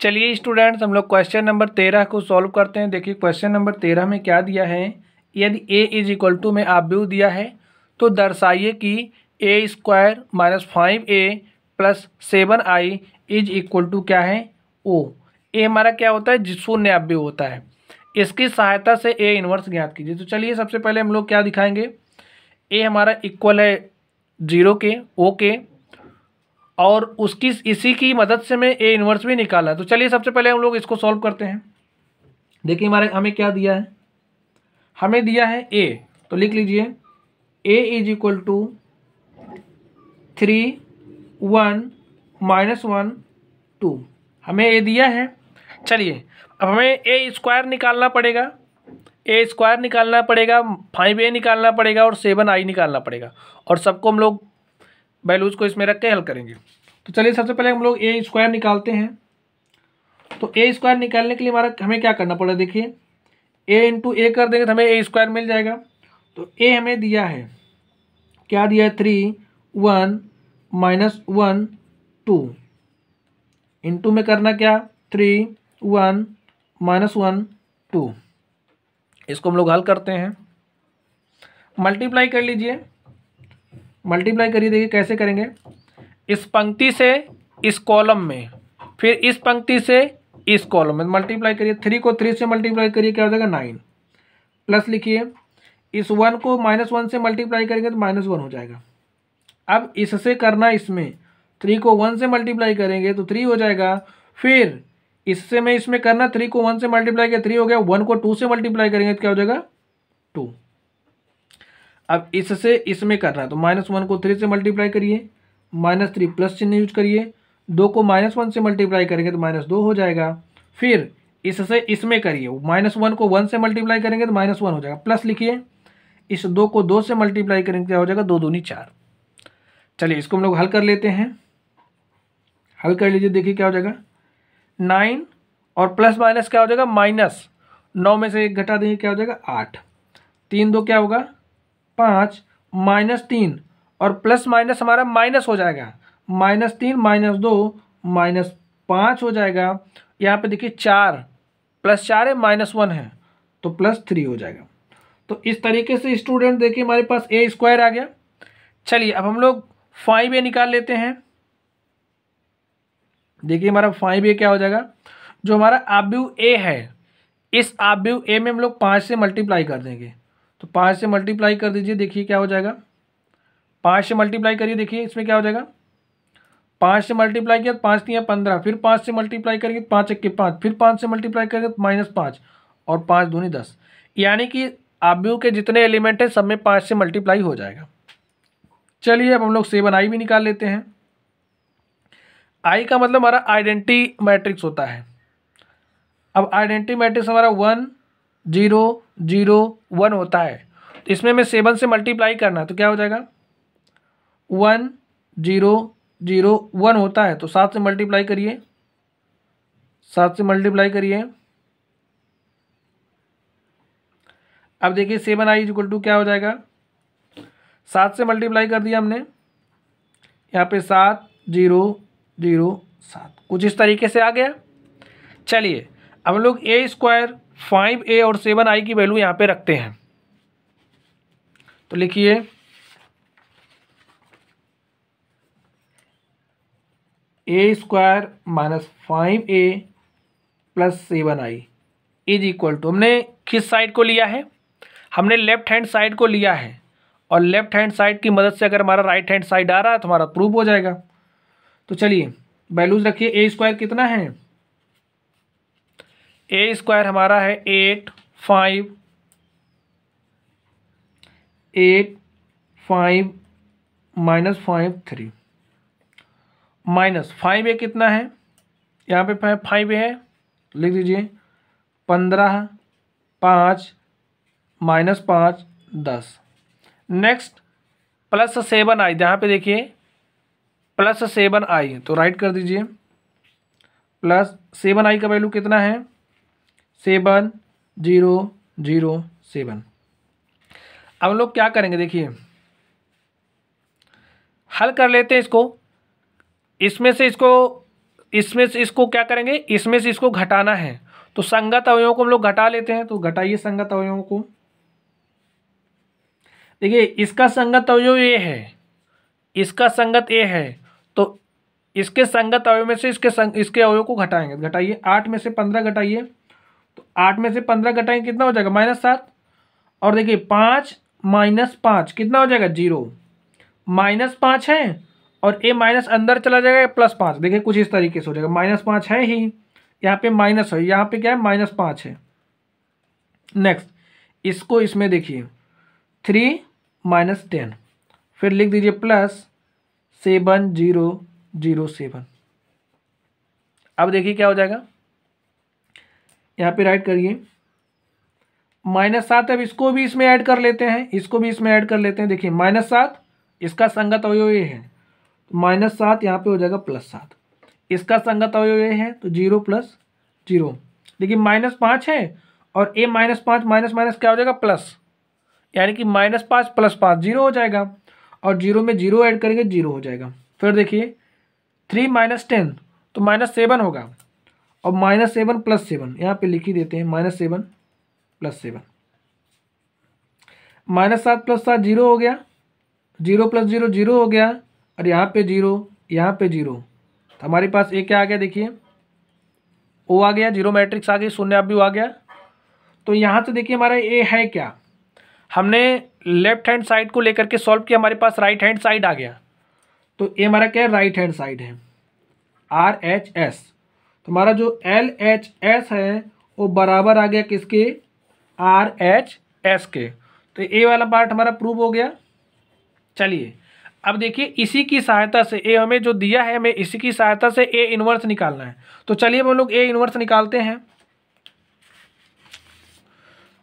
चलिए स्टूडेंट्स हम लोग क्वेश्चन नंबर तेरह को सॉल्व करते हैं देखिए क्वेश्चन नंबर तेरह में क्या दिया है यदि ए इज इक्वल टू में आप व्यू दिया है तो दर्शाइए कि A square minus five A plus seven I is equal to क्या है ओ ए हमारा क्या होता है शून्य व्यू होता है इसकी सहायता से ए इन्वर्स ज्ञात कीजिए तो चलिए सबसे पहले हम लोग क्या दिखाएंगे ए हमारा इक्वल है जीरो के ओ के और उसकी इसी की मदद से मैं ए इन्वर्स भी निकाला तो चलिए सबसे पहले हम लोग इसको सॉल्व करते हैं देखिए हमारे हमें क्या दिया है हमें दिया है ए तो लिख लीजिए A is equal to three one minus one two हमें ए दिया है चलिए अब हमें ए स्क्वायर निकालना पड़ेगा ए स्क्वायर निकालना पड़ेगा फाइव ए निकालना पड़ेगा और सेवन आई निकालना पड़ेगा और सबको हम लोग वैल्यूज़ को इसमें रख के हल करेंगे तो चलिए सबसे पहले हम लोग ए स्क्वायर निकालते हैं तो ए स्क्वायर निकालने के लिए हमारा हमें क्या करना पड़ेगा देखिए ए इंटू ए कर देंगे तो हमें ए स्क्वायर मिल जाएगा तो ए हमें दिया है क्या दिया है three one minus one two into में करना क्या three one minus one two इसको हम लोग हल करते हैं मल्टीप्लाई कर लीजिए मल्टीप्लाई करिए देखिए कैसे करेंगे इस पंक्ति से इस कॉलम में फिर इस पंक्ति से इस कॉलम में मल्टीप्लाई करिए थ्री को थ्री से मल्टीप्लाई करिए क्या हो जाएगा नाइन प्लस लिखिए इस वन को माइनस वन से मल्टीप्लाई करेंगे तो माइनस वन हो जाएगा अब इससे करना इसमें थ्री को वन से मल्टीप्लाई करेंगे तो थ्री हो जाएगा फिर इससे मैं इसमें करना थ्री को वन से मल्टीप्लाई किया थ्री हो गया वन को टू से मल्टीप्लाई करेंगे तो क्या हो जाएगा टू अब इससे इसमें करना है तो माइनस वन को थ्री से मल्टीप्लाई करिए माइनस थ्री प्लस चिन्ह यूज करिए दो को माइनस वन से मल्टीप्लाई करेंगे तो माइनस दो हो जाएगा फिर इससे इसमें करिए माइनस वन को वन से मल्टीप्लाई करेंगे तो माइनस वन हो जाएगा प्लस लिखिए इस दो को दो से मल्टीप्लाई करेंगे तो क्या हो जाएगा दो दूनी चार चलिए इसको हम लोग हल कर लेते हैं हल कर लीजिए देखिए क्या हो जाएगा नाइन और प्लस माइनस क्या हो जाएगा माइनस नौ में से एक घटा देंगे क्या हो जाएगा आठ तीन दो क्या होगा पाँच माइनस तीन और प्लस माइनस हमारा माइनस हो जाएगा माइनस तीन माइनस दो माइनस पाँच हो जाएगा यहाँ पे देखिए चार प्लस चार है माइनस वन है तो प्लस थ्री हो जाएगा तो इस तरीके से स्टूडेंट देखिए हमारे पास ए स्क्वायर आ गया चलिए अब हम लोग फाइव ए निकाल लेते हैं देखिए हमारा फाइव ए क्या हो जाएगा जो हमारा आब्यू ए है इस आब्यू ए में हम लोग पाँच से मल्टीप्लाई कर देंगे तो पाँच से मल्टीप्लाई कर दीजिए देखिए क्या हो जाएगा पाँच से मल्टीप्लाई करिए देखिए इसमें क्या हो जाएगा पाँच से मल्टीप्लाई किया तो पाँच तीन पंद्रह फिर पाँच से मल्टीप्लाई करिए तो पाँच एक के पाँच फिर पाँच से मल्टीप्लाई करिए तो माइनस पाँच और पाँच दूनी दस यानी कि यू के जितने एलिमेंट हैं सब में पाँच से मल्टीप्लाई हो जाएगा चलिए अब हम लोग सेवन आई भी निकाल लेते हैं आई का मतलब हमारा आइडेंटी मैट्रिक्स होता है अब आइडेंटी मैट्रिक्स हमारा वन जीरो जीरो वन होता है तो इसमें मैं सेवन से मल्टीप्लाई करना तो क्या हो जाएगा वन जीरो जीरो वन होता है तो सात से मल्टीप्लाई करिए सात से मल्टीप्लाई करिए अब देखिए सेवन आई इक्वल टू क्या हो जाएगा सात से मल्टीप्लाई कर दिया हमने यहाँ पे सात जीरो जीरो सात कुछ इस तरीके से आ गया चलिए अब लोग ए स्क्वायर फाइव ए और सेवन आई की वैल्यू यहाँ पे रखते हैं तो लिखिए A square minus five A plus seven I is equal to हमने किस साइड को लिया है हमने लेफ्ट हैंड साइड को लिया है और लेफ्ट हैंड साइड की मदद से अगर हमारा राइट हैंड साइड आ रहा है तो हमारा प्रूफ हो जाएगा तो चलिए वैल्यूज रखिए ए स्क्वायर कितना है ए स्क्वायर हमारा है eight five eight five minus five three minus five A कितना है यहाँ पे फाइव ए है लिख दीजिए पंद्रह पाँच माइनस पाँच दस नेक्स्ट प्लस सेवन आई यहाँ पे देखिए प्लस सेवन आई तो राइट कर दीजिए प्लस सेवन आई का वैल्यू कितना है सेवन जीरो जीरो सेवन अब लोग क्या करेंगे देखिए हल कर लेते हैं इसको इसमें से इसको इसमें से इसको क्या करेंगे इसमें से इसको घटाना है तो संगत अवयों को हम लोग घटा लेते हैं तो घटाइए संगत अवयों को देखिए इसका संगत अवयव ये है इसका संगत ये है तो इसके संगत अवयव में से इसके संग इसके अवयव को घटाएंगे घटाइए आठ में से पंद्रह घटाइए तो आठ में से पंद्रह घटाएंगे कितना हो जाएगा माइनस सात और देखिए पाँच माइनस पाँच कितना हो जाएगा जीरो माइनस पाँच है और ए माइनस अंदर चला जाएगा प्लस पाँच देखिए कुछ इस तरीके से हो जाएगा माइनस पाँच है ही यहाँ पे माइनस है यहाँ पे क्या है माइनस पाँच है नेक्स्ट इसको इसमें देखिए थ्री माइनस टेन फिर लिख दीजिए plus seven zero zero seven अब देखिए क्या हो जाएगा यहाँ पे राइट करिए माइनस सात अब इसको भी इसमें ऐड कर लेते हैं इसको भी इसमें ऐड कर लेते हैं देखिए माइनस सात इसका संगत अवयव ये है माइनस सात यहाँ पर हो जाएगा प्लस सात इसका संगत अवयव ये है तो जीरो प्लस जीरो देखिए माइनस पाँच है और ए माइनस पाँच माइनस माइनस क्या हो जाएगा प्लस यानी कि माइनस पाँच प्लस पाँच जीरो हो जाएगा और जीरो में जीरो ऐड करेंगे जीरो हो जाएगा फिर देखिए थ्री माइनस टेन तो माइनस सेवन होगा और माइनस सेवन प्लस सेवन यहाँ पे लिख ही देते हैं minus seven plus seven minus सात प्लस सात जीरो हो गया जीरो प्लस जीरो जीरो हो गया और यहाँ पे जीरो यहाँ पे जीरो तो हमारे पास ये क्या आ गया देखिए ओ आ गया जीरो मैट्रिक्स आ गई शून्य अब भी आ गया तो यहाँ से देखिए हमारा ए है क्या हमने लेफ्ट हैंड साइड को लेकर के सॉल्व किया हमारे पास राइट हैंड साइड आ गया तो ये हमारा क्या है राइट हैंड साइड है आर एच एस तुम्हारा जो एल एच एस है वो बराबर आ गया किसके आर एच एस के तो ए वाला पार्ट हमारा प्रूव हो गया चलिए अब देखिए इसी की सहायता से ए हमें जो दिया है हमें इसी की सहायता से ए इनवर्स निकालना है तो चलिए हम लोग ए इनवर्स निकालते हैं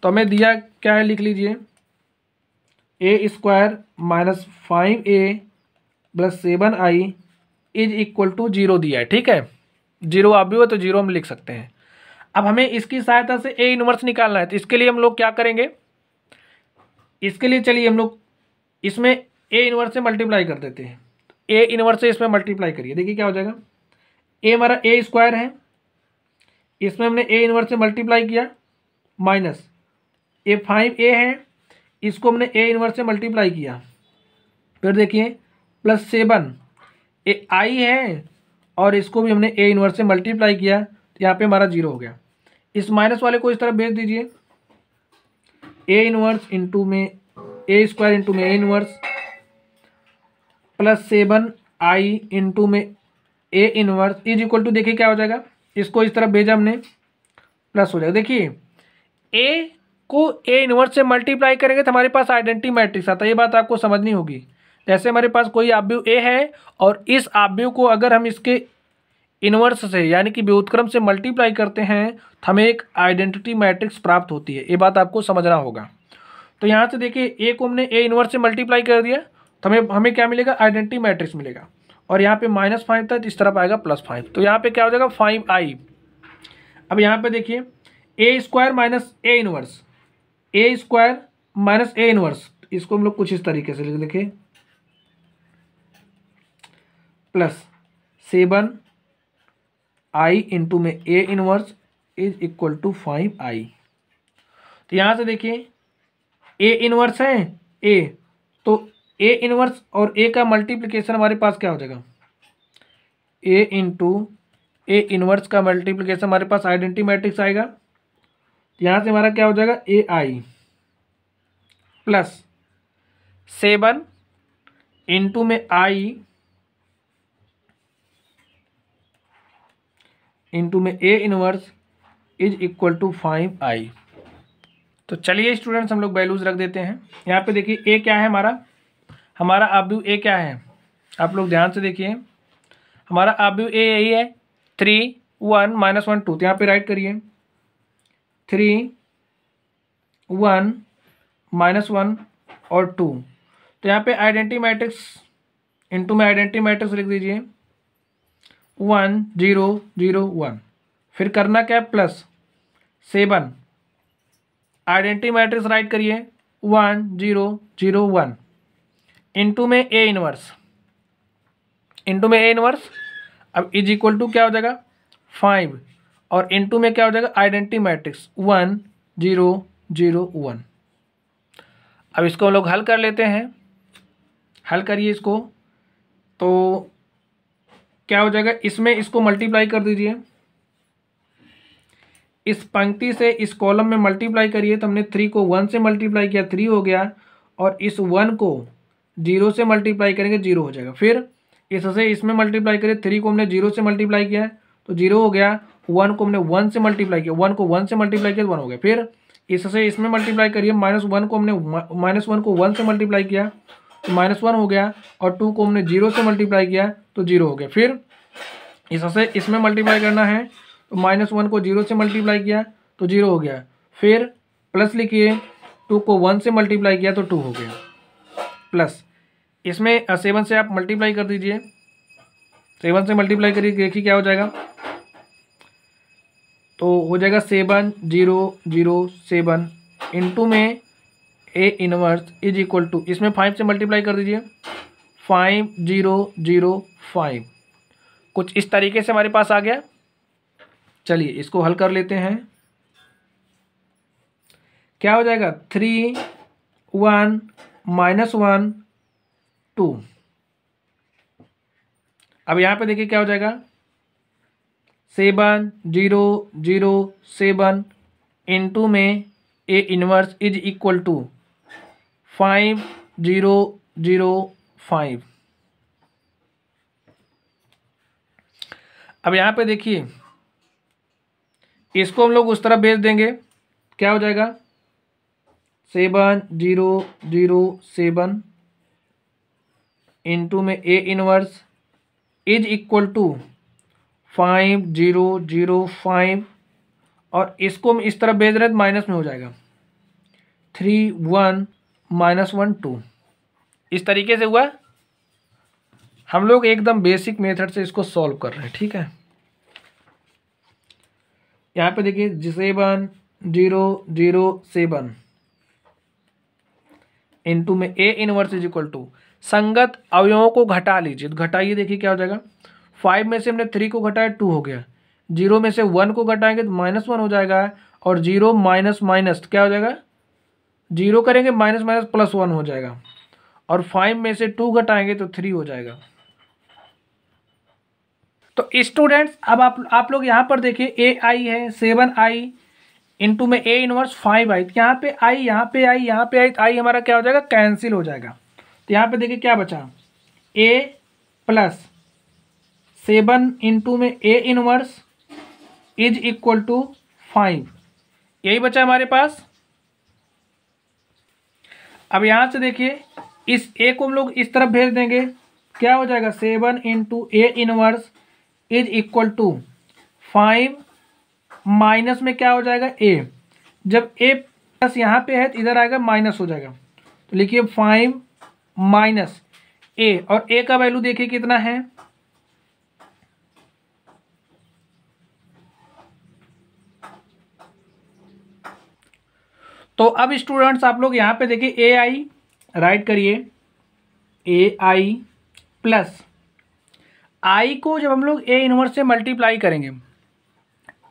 तो हमें दिया क्या है लिख लीजिए A square minus five A plus seven I is equal to zero दिया है ठीक है जीरो आप भी हो तो जीरो हम लिख सकते हैं अब हमें इसकी सहायता से ए इनवर्स निकालना है तो इसके लिए हम लोग क्या करेंगे इसके लिए चलिए हम लोग इसमें ए इनवर्स से मल्टीप्लाई कर देते हैं ए इनवर्स से इसमें मल्टीप्लाई करिए देखिए क्या हो जाएगा ए हमारा ए स्क्वायर है इसमें हमने ए इनवर्स से मल्टीप्लाई किया माइनस ए फाइव ए है इसको हमने ए इनवर्स से मल्टीप्लाई किया फिर देखिए प्लस सेवन ए आई है और इसको भी हमने ए इनवर्स से मल्टीप्लाई किया तो यहाँ पे हमारा जीरो हो गया इस माइनस वाले को इस तरफ भेज दीजिए ए इनवर्स इंटू में ए स्क्वायर इंटू में A inverse plus seven I into में A inverse is equal to देखिए क्या हो जाएगा इसको इस तरफ भेजा हमने प्लस हो जाएगा देखिए ए को ए इनवर्स से मल्टीप्लाई करेंगे तो हमारे पास आइडेंटिटी मैट्रिक्स आता है ये बात आपको समझनी होगी जैसे हमारे पास कोई आव्यू ए है और इस आव्यू को अगर हम इसके इनवर्स से यानी कि व्युत्क्रम से मल्टीप्लाई करते हैं तो हमें एक आइडेंटिटी मैट्रिक्स प्राप्त होती है ये बात आपको समझना होगा तो यहाँ से देखिए ए को हमने ए इनवर्स से मल्टीप्लाई कर दिया तो हमें हमें क्या मिलेगा आइडेंटिटी मैट्रिक्स मिलेगा और यहाँ पे माइनस फाइव था तो इस तरफ आएगा प्लस फाइव तो यहाँ पे क्या हो जाएगा फाइव आई अब यहाँ पे देखिए A square minus A inverse A square minus A inverse इसको हम लोग कुछ इस तरीके से लिख देखें प्लस सेवन आई इंटू में A inverse is equal to five I तो यहाँ से देखिए ए इनवर्स है ए तो ए इनवर्स और ए का मल्टीप्लिकेशन हमारे पास क्या हो जाएगा ए इंटू ए इनवर्स का मल्टीप्लिकेशन हमारे पास आइडेंटी मैट्रिक्स आएगा तो यहाँ से हमारा क्या हो जाएगा A I plus seven into में आई इंटू में A inverse is equal to five I तो चलिए स्टूडेंट्स हम लोग वैल्यूज़ रख देते हैं यहाँ पे देखिए ए क्या है हमारा हमारा आब्यू ए क्या है आप लोग ध्यान से देखिए हमारा आब्यू ए यही है three one minus one two तो यहाँ पे राइट करिए थ्री वन माइनस वन और टू तो यहाँ पे आइडेंटी मैट्रिक्स इंटू में आइडेंटी मैट्रिक्स लिख दीजिए वन जीरो जीरो वन फिर करना क्या है plus seven identity matrix write करिए one zero zero one into में ए इनवर्स इंटू में ए इनवर्स अब इज इक्वल टू क्या हो जाएगा फाइव और इंटू में क्या हो जाएगा identity matrix one zero zero one अब इसको हम लोग हल कर लेते हैं हल करिए इसको तो क्या हो जाएगा इसमें इसको मल्टीप्लाई कर दीजिए इस पंक्ति से इस कॉलम में मल्टीप्लाई करिए तो हमने थ्री को वन से मल्टीप्लाई किया थ्री हो गया और इस वन को जीरो से मल्टीप्लाई करेंगे जीरो हो जाएगा फिर इससे इसमें मल्टीप्लाई करिए थ्री को हमने जीरो से तो मल्टीप्लाई किया तो जीरो हो गया वन को हमने वन से मल्टीप्लाई किया वन को वन से मल्टीप्लाई किया तो वन हो गया फिर इससे इसमें मल्टीप्लाई करिए माइनस वन को हमने माइनस वन को वन से मल्टीप्लाई किया तो माइनस वन हो गया और टू को हमने जीरो से मल्टीप्लाई किया तो जीरो हो गया फिर इससे इसमें मल्टीप्लाई करना है तो माइनस वन को जीरो से मल्टीप्लाई किया तो जीरो हो गया फिर प्लस लिखिए टू को वन से मल्टीप्लाई किया तो टू हो गया प्लस इसमें सेवन से आप मल्टीप्लाई कर दीजिए सेवन से मल्टीप्लाई करिए देखिए क्या हो जाएगा तो हो जाएगा seven zero zero seven into में A inverse is equal to इसमें फाइव से मल्टीप्लाई कर दीजिए फाइव जीरो जीरो फाइव कुछ इस तरीके से हमारे पास आ गया चलिए इसको हल कर लेते हैं क्या हो जाएगा three one minus one two अब यहाँ पे देखिए क्या हो जाएगा seven zero zero seven into में A inverse is equal to five zero zero five अब यहाँ पे देखिए इसको हम लोग उस तरफ भेज देंगे क्या हो जाएगा seven zero zero seven into में A inverse is equal to five zero zero five और इसको हम इस तरफ भेज रहे हैं तो माइनस में हो जाएगा three one minus one two इस तरीके से हुआ हम लोग एकदम बेसिक मेथड से इसको सॉल्व कर रहे हैं ठीक है यहाँ पे देखिए seven zero zero seven into में A inverse is equal to संगत अवयवों को घटा लीजिए तो घटाइए देखिए क्या हो जाएगा फाइव में से हमने थ्री को घटाया टू हो गया जीरो में से वन को घटाएंगे तो माइनस वन हो जाएगा और जीरो माइनस माइनस तो क्या हो जाएगा जीरो करेंगे माइनस माइनस प्लस वन हो जाएगा और फाइव में से टू घटाएंगे तो थ्री हो जाएगा तो स्टूडेंट्स अब आप आप लोग यहाँ पर देखिए ए आई है सेवन आई इंटू में ए इनवर्स फाइव आई तो यहाँ पे आई यहाँ पे आई यहाँ पे आई तो आई हमारा क्या हो जाएगा कैंसिल हो जाएगा तो यहाँ पे देखिए क्या बचा ए प्लस सेवन इंटू में A inverse is equal to five यही बचा हमारे पास अब यहाँ से देखिए इस ए को हम लोग इस तरफ भेज देंगे क्या हो जाएगा seven into A inverse is equal to five minus में क्या हो जाएगा ए जब ए प्लस यहाँ पे है तो इधर आएगा माइनस हो जाएगा तो लिखिए फाइव माइनस ए और ए का वैल्यू देखिए कितना है तो अब स्टूडेंट्स आप लोग यहाँ पे देखिए ए आई राइट करिए ए आई प्लस आई को जब हम लोग ए इनवर्स से मल्टीप्लाई करेंगे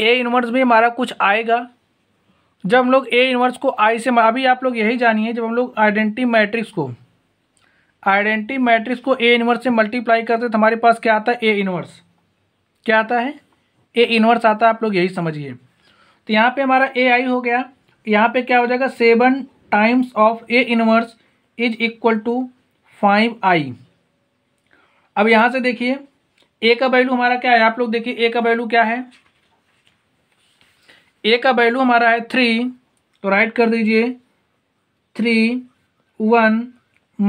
ए इनवर्स भी हमारा कुछ आएगा जब हम लोग ए इनवर्स को आई से अभी आप लोग यही जानिए जब हम लोग आइडेंटिटी मैट्रिक्स को आइडेंटिटी मैट्रिक्स को ए इनवर्स से मल्टीप्लाई करते तो हमारे पास क्या आता है ए इनवर्स क्या आता है ए इनवर्स आता है आप लोग यही समझिए तो यहाँ पे हमारा ए आई हो गया यहाँ पे क्या हो जाएगा seven times of A inverse is equal to five I अब यहाँ से देखिए ए का वैल्यू हमारा क्या है आप लोग देखिए ए का वैल्यू क्या है ए का वैल्यू हमारा है थ्री तो राइट कर दीजिए three one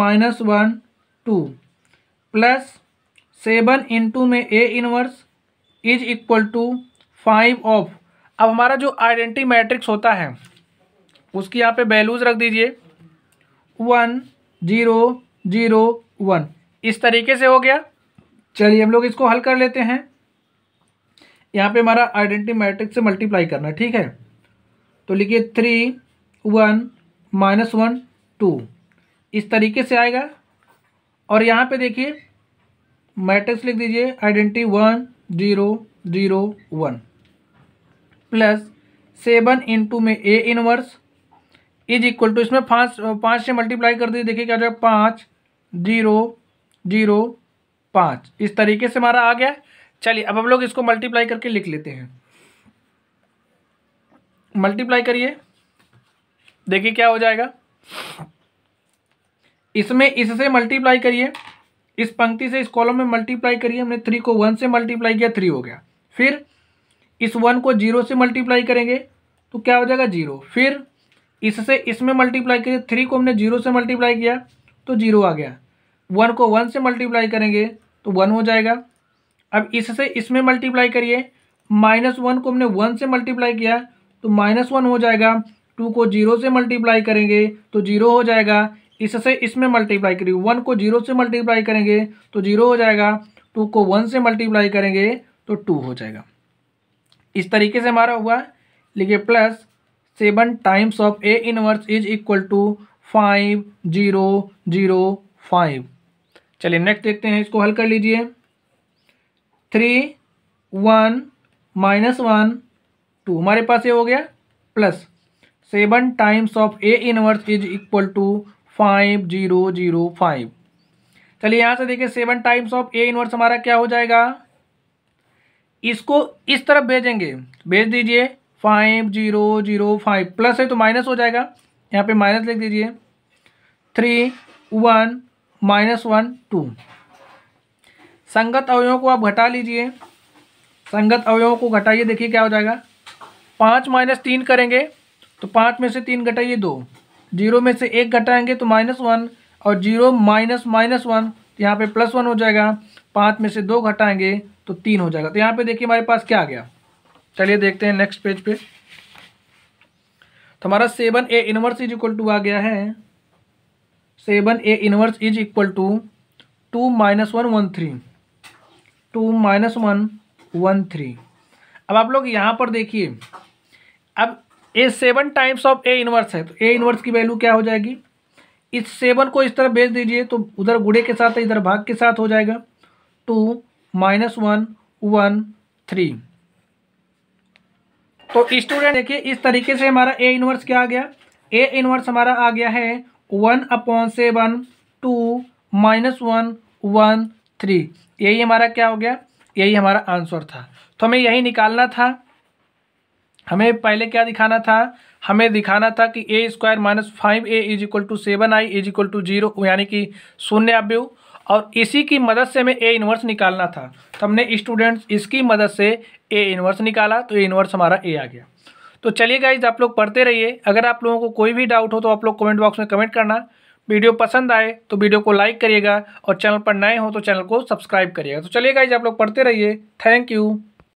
minus one two plus seven into में A inverse is equal to five of अब हमारा जो आइडेंटी मैट्रिक्स होता है उसकी यहाँ पे वैल्यूज़ रख दीजिए वन जीरो जीरो वन इस तरीके से हो गया चलिए हम लोग इसको हल कर लेते हैं यहाँ पे हमारा आइडेंटिटी मैट्रिक्स से मल्टीप्लाई करना है ठीक है तो लिखिए three one minus one two इस तरीके से आएगा और यहाँ पे देखिए मैट्रिक्स लिख दीजिए identity one zero zero one plus seven into में A inverse is equal to इसमें पाँच पाँच से मल्टीप्लाई कर दीजिए देखिए क्या हो जाएगा पाँच जीरो जीरो पाँच इस तरीके से हमारा आ गया चलिए अब हम लोग इसको मल्टीप्लाई करके लिख लेते हैं मल्टीप्लाई करिए देखिए क्या हो जाएगा इसमें इससे मल्टीप्लाई करिए इस पंक्ति से इस कॉलम में मल्टीप्लाई करिए हमने थ्री को वन से मल्टीप्लाई किया थ्री हो गया फिर इस वन को जीरो से मल्टीप्लाई करेंगे तो क्या हो जाएगा जीरो फिर इससे इसमें मल्टीप्लाई करिए थ्री को हमने जीरो से मल्टीप्लाई किया तो जीरो आ गया वन को वन से मल्टीप्लाई करेंगे तो वन हो जाएगा अब इससे इसमें मल्टीप्लाई करिए माइनस वन को हमने वन से मल्टीप्लाई किया तो माइनस वन हो जाएगा टू को जीरो से मल्टीप्लाई करेंगे तो जीरो हो जाएगा इससे इसमें मल्टीप्लाई करिए वन को जीरो से मल्टीप्लाई करेंगे तो जीरो हो जाएगा टू को वन से मल्टीप्लाई करेंगे तो टू हो जाएगा इस तरीके से हमारा हुआ लिखिए plus seven times of A inverse is equal to five zero zero five चलिए नेक्स्ट देखते हैं इसको हल कर लीजिए three one minus one two हमारे पास ये हो गया plus seven times of A inverse is equal to five zero zero five चलिए यहाँ से देखिए seven times of A inverse हमारा क्या हो जाएगा इसको इस तरफ भेजेंगे भेज दीजिए five zero zero five plus है तो माइनस हो जाएगा यहाँ पे माइनस लिख दीजिए three one minus one two संगत अवयवों को आप घटा लीजिए संगत अवयवों को घटाइए देखिए क्या हो जाएगा पाँच माइनस तीन करेंगे तो पाँच में से तीन घटाइए दो जीरो में से एक घटाएंगे तो माइनस वन और जीरो माइनस माइनस वन तो यहाँ पे प्लस वन हो जाएगा पाँच में से दो घटाएंगे तो तीन हो जाएगा तो यहाँ पे देखिए हमारे पास क्या आ गया चलिए देखते हैं नेक्स्ट पेज पे तो हमारा seven A inverse is equal to आ गया है seven A inverse is equal to two minus one one three two minus one one three अब आप लोग यहाँ पर देखिए अब A seven times of A inverse है तो ए इनवर्स की वैल्यू क्या हो जाएगी इस सेवन को इस तरह भेज दीजिए तो उधर गुड़े के साथ इधर भाग के साथ हो जाएगा two minus one one three तो स्टूडेंट देखिए इस तरीके से हमारा ए इनवर्स क्या आ गया ए इनवर्स हमारा आ गया है one upon seven two minus one one three यही हमारा क्या हो गया यही हमारा आंसर था तो हमें यही निकालना था हमें पहले क्या दिखाना था हमें दिखाना था कि A square minus five A is equal to seven I is equal to zero यानी कि शून्य अब्यू और इसी की मदद से हमें ए इन्वर्स निकालना था तो हमने स्टूडेंट्स इसकी मदद से ए इन्वर्स निकाला तो ए इन्वर्स हमारा ए आ गया तो चलिए गाइज आप लोग पढ़ते रहिए अगर आप लोगों को कोई भी डाउट हो तो आप लोग कमेंट बॉक्स में कमेंट करना वीडियो पसंद आए तो वीडियो को लाइक करिएगा और चैनल पर नए हो तो चैनल को सब्सक्राइब करिएगा तो चलिए गाइज आप लोग पढ़ते रहिए थैंक यू